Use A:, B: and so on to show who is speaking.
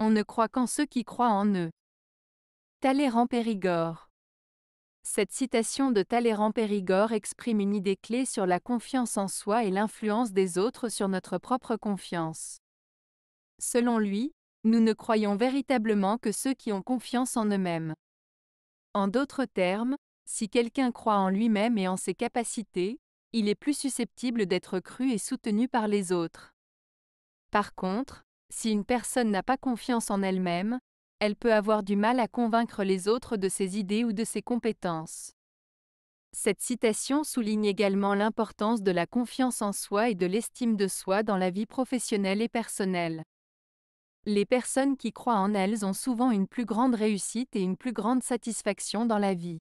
A: On ne croit qu'en ceux qui croient en eux. Talleyrand Périgord. Cette citation de Talleyrand Périgord exprime une idée clé sur la confiance en soi et l'influence des autres sur notre propre confiance. Selon lui, nous ne croyons véritablement que ceux qui ont confiance en eux-mêmes. En d'autres termes, si quelqu'un croit en lui-même et en ses capacités, il est plus susceptible d'être cru et soutenu par les autres. Par contre, si une personne n'a pas confiance en elle-même, elle peut avoir du mal à convaincre les autres de ses idées ou de ses compétences. Cette citation souligne également l'importance de la confiance en soi et de l'estime de soi dans la vie professionnelle et personnelle. Les personnes qui croient en elles ont souvent une plus grande réussite et une plus grande satisfaction dans
B: la vie.